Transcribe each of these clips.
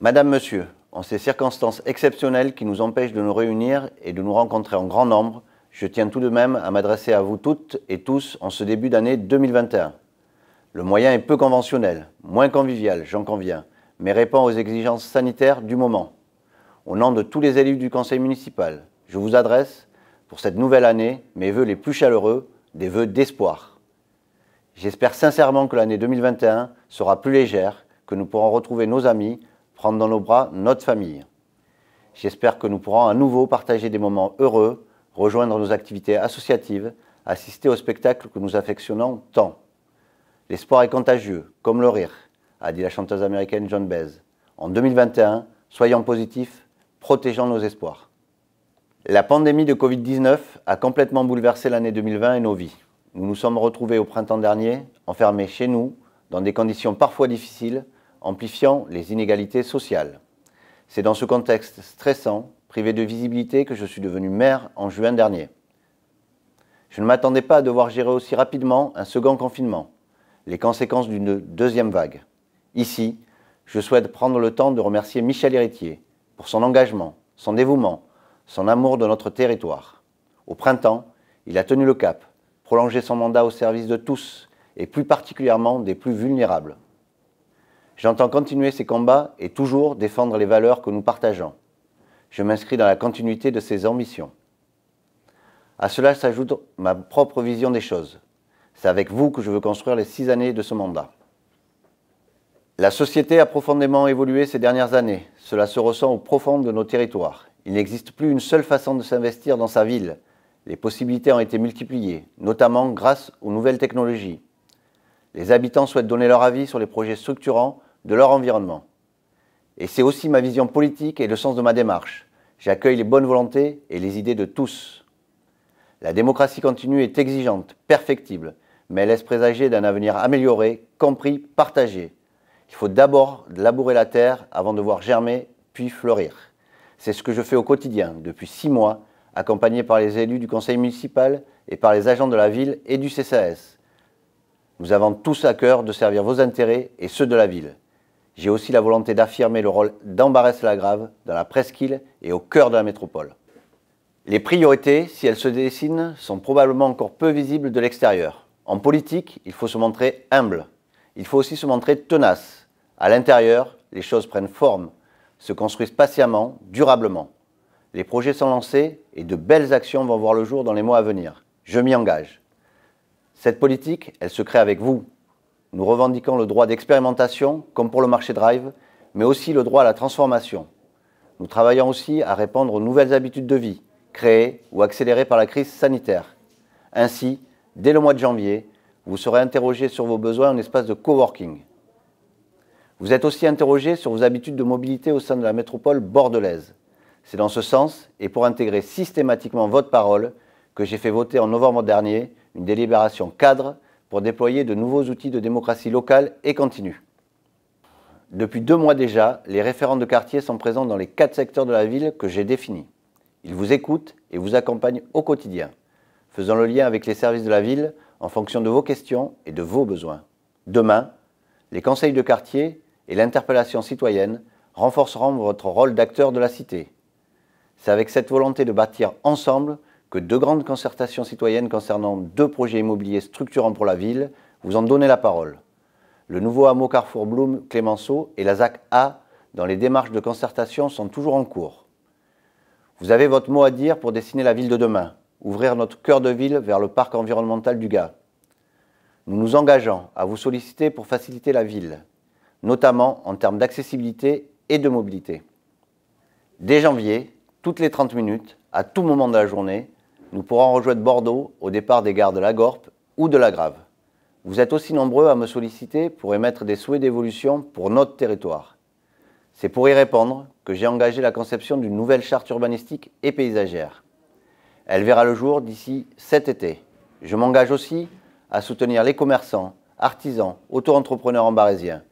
Madame, Monsieur, en ces circonstances exceptionnelles qui nous empêchent de nous réunir et de nous rencontrer en grand nombre, je tiens tout de même à m'adresser à vous toutes et tous en ce début d'année 2021. Le moyen est peu conventionnel, moins convivial, j'en conviens, mais répond aux exigences sanitaires du moment. Au nom de tous les élus du Conseil municipal, je vous adresse, pour cette nouvelle année, mes vœux les plus chaleureux, des vœux d'espoir. J'espère sincèrement que l'année 2021 sera plus légère, que nous pourrons retrouver nos amis, prendre dans nos bras notre famille. J'espère que nous pourrons à nouveau partager des moments heureux, rejoindre nos activités associatives, assister aux spectacles que nous affectionnons tant. L'espoir est contagieux, comme le rire, a dit la chanteuse américaine John Baez. En 2021, soyons positifs, protégeons nos espoirs. La pandémie de Covid-19 a complètement bouleversé l'année 2020 et nos vies. Nous nous sommes retrouvés au printemps dernier, enfermés chez nous, dans des conditions parfois difficiles, amplifiant les inégalités sociales. C'est dans ce contexte stressant, privé de visibilité, que je suis devenu maire en juin dernier. Je ne m'attendais pas à devoir gérer aussi rapidement un second confinement, les conséquences d'une deuxième vague. Ici, je souhaite prendre le temps de remercier Michel Héritier pour son engagement, son dévouement, son amour de notre territoire. Au printemps, il a tenu le cap, prolongé son mandat au service de tous et plus particulièrement des plus vulnérables. J'entends continuer ces combats et toujours défendre les valeurs que nous partageons. Je m'inscris dans la continuité de ces ambitions. À cela s'ajoute ma propre vision des choses. C'est avec vous que je veux construire les six années de ce mandat. La société a profondément évolué ces dernières années. Cela se ressent au profond de nos territoires. Il n'existe plus une seule façon de s'investir dans sa ville. Les possibilités ont été multipliées, notamment grâce aux nouvelles technologies. Les habitants souhaitent donner leur avis sur les projets structurants de leur environnement. Et c'est aussi ma vision politique et le sens de ma démarche. J'accueille les bonnes volontés et les idées de tous. La démocratie continue est exigeante, perfectible, mais elle laisse présager d'un avenir amélioré, compris, partagé. Il faut d'abord labourer la terre avant de voir germer, puis fleurir. C'est ce que je fais au quotidien depuis six mois, accompagné par les élus du conseil municipal et par les agents de la ville et du CCAS. Nous avons tous à cœur de servir vos intérêts et ceux de la ville. J'ai aussi la volonté d'affirmer le rôle d'Ambarès-la-Grave dans la presqu'île et au cœur de la métropole. Les priorités, si elles se dessinent, sont probablement encore peu visibles de l'extérieur. En politique, il faut se montrer humble. Il faut aussi se montrer tenace. À l'intérieur, les choses prennent forme, se construisent patiemment, durablement. Les projets sont lancés et de belles actions vont voir le jour dans les mois à venir. Je m'y engage. Cette politique, elle se crée avec vous, nous revendiquons le droit d'expérimentation, comme pour le marché drive, mais aussi le droit à la transformation. Nous travaillons aussi à répondre aux nouvelles habitudes de vie, créées ou accélérées par la crise sanitaire. Ainsi, dès le mois de janvier, vous serez interrogé sur vos besoins en espace de coworking. Vous êtes aussi interrogé sur vos habitudes de mobilité au sein de la métropole bordelaise. C'est dans ce sens, et pour intégrer systématiquement votre parole, que j'ai fait voter en novembre dernier une délibération cadre déployer de nouveaux outils de démocratie locale et continue. Depuis deux mois déjà, les référents de quartier sont présents dans les quatre secteurs de la ville que j'ai définis. Ils vous écoutent et vous accompagnent au quotidien, faisant le lien avec les services de la ville en fonction de vos questions et de vos besoins. Demain, les conseils de quartier et l'interpellation citoyenne renforceront votre rôle d'acteur de la cité. C'est avec cette volonté de bâtir ensemble que deux grandes concertations citoyennes concernant deux projets immobiliers structurants pour la ville vous ont donné la parole. Le nouveau hameau Carrefour Bloom Clémenceau et la ZAC A, dont les démarches de concertation sont toujours en cours. Vous avez votre mot à dire pour dessiner la ville de demain, ouvrir notre cœur de ville vers le parc environnemental du Gard. Nous nous engageons à vous solliciter pour faciliter la ville, notamment en termes d'accessibilité et de mobilité. Dès janvier, toutes les 30 minutes, à tout moment de la journée, nous pourrons rejoindre Bordeaux au départ des gares de la Gorpe ou de la Grave. Vous êtes aussi nombreux à me solliciter pour émettre des souhaits d'évolution pour notre territoire. C'est pour y répondre que j'ai engagé la conception d'une nouvelle charte urbanistique et paysagère. Elle verra le jour d'ici cet été. Je m'engage aussi à soutenir les commerçants, artisans, auto-entrepreneurs en Barésien.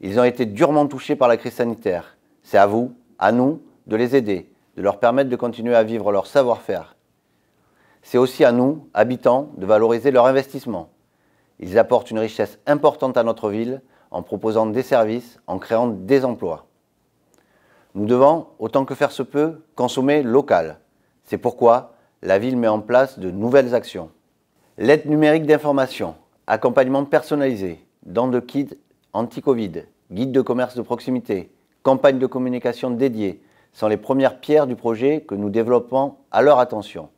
Ils ont été durement touchés par la crise sanitaire. C'est à vous, à nous, de les aider, de leur permettre de continuer à vivre leur savoir-faire, c'est aussi à nous, habitants, de valoriser leur investissement. Ils apportent une richesse importante à notre ville en proposant des services, en créant des emplois. Nous devons, autant que faire se peut, consommer local. C'est pourquoi la ville met en place de nouvelles actions. L'aide numérique d'information, accompagnement personnalisé, dents de kit anti-Covid, guide de commerce de proximité, campagne de communication dédiée sont les premières pierres du projet que nous développons à leur attention.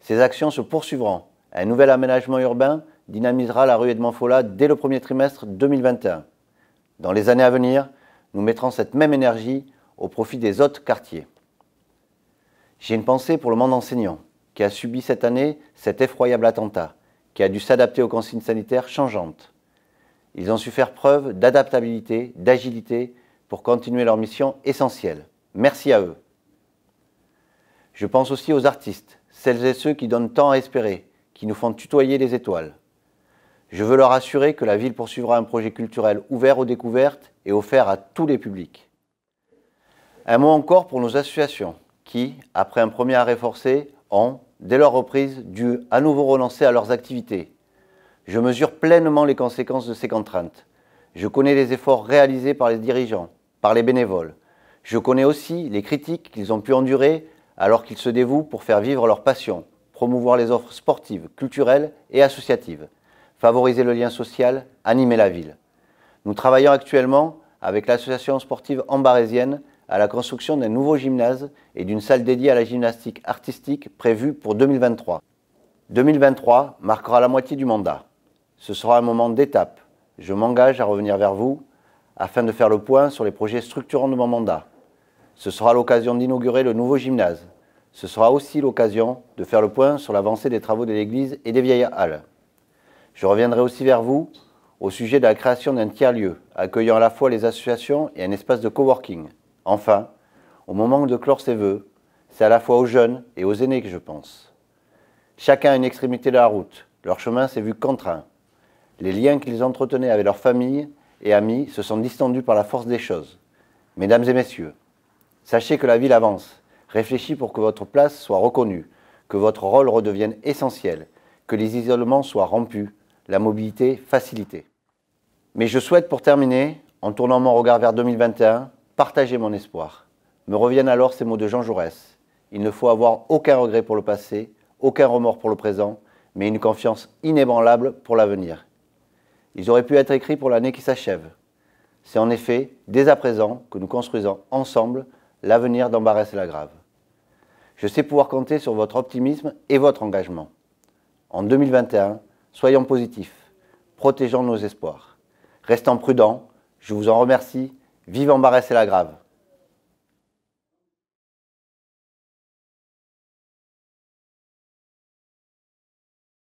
Ces actions se poursuivront. Un nouvel aménagement urbain dynamisera la rue Edmond Folla dès le premier trimestre 2021. Dans les années à venir, nous mettrons cette même énergie au profit des autres quartiers. J'ai une pensée pour le monde enseignant, qui a subi cette année cet effroyable attentat, qui a dû s'adapter aux consignes sanitaires changeantes. Ils ont su faire preuve d'adaptabilité, d'agilité, pour continuer leur mission essentielle. Merci à eux. Je pense aussi aux artistes celles et ceux qui donnent tant à espérer, qui nous font tutoyer les étoiles. Je veux leur assurer que la ville poursuivra un projet culturel ouvert aux découvertes et offert à tous les publics. Un mot encore pour nos associations, qui, après un premier arrêt forcé, ont, dès leur reprise, dû à nouveau relancer à leurs activités. Je mesure pleinement les conséquences de ces contraintes. Je connais les efforts réalisés par les dirigeants, par les bénévoles. Je connais aussi les critiques qu'ils ont pu endurer alors qu'ils se dévouent pour faire vivre leur passion, promouvoir les offres sportives, culturelles et associatives, favoriser le lien social, animer la ville. Nous travaillons actuellement avec l'association sportive ambarésienne à la construction d'un nouveau gymnase et d'une salle dédiée à la gymnastique artistique prévue pour 2023. 2023 marquera la moitié du mandat. Ce sera un moment d'étape. Je m'engage à revenir vers vous afin de faire le point sur les projets structurants de mon mandat ce sera l'occasion d'inaugurer le nouveau gymnase. Ce sera aussi l'occasion de faire le point sur l'avancée des travaux de l'église et des vieilles halles. Je reviendrai aussi vers vous au sujet de la création d'un tiers-lieu, accueillant à la fois les associations et un espace de coworking. Enfin, au moment de clore ses voeux, c'est à la fois aux jeunes et aux aînés que je pense. Chacun a une extrémité de la route, leur chemin s'est vu contraint. Les liens qu'ils entretenaient avec leurs familles et amis se sont distendus par la force des choses. Mesdames et messieurs, Sachez que la ville avance. Réfléchis pour que votre place soit reconnue, que votre rôle redevienne essentiel, que les isolements soient rompus, la mobilité facilitée. Mais je souhaite pour terminer, en tournant mon regard vers 2021, partager mon espoir. Me reviennent alors ces mots de Jean Jaurès. Il ne faut avoir aucun regret pour le passé, aucun remords pour le présent, mais une confiance inébranlable pour l'avenir. Ils auraient pu être écrits pour l'année qui s'achève. C'est en effet dès à présent que nous construisons ensemble l'avenir d'Embarras-la-Grave. Je sais pouvoir compter sur votre optimisme et votre engagement. En 2021, soyons positifs, protégeons nos espoirs. Restons prudents, je vous en remercie. Vive Embarras-la-Grave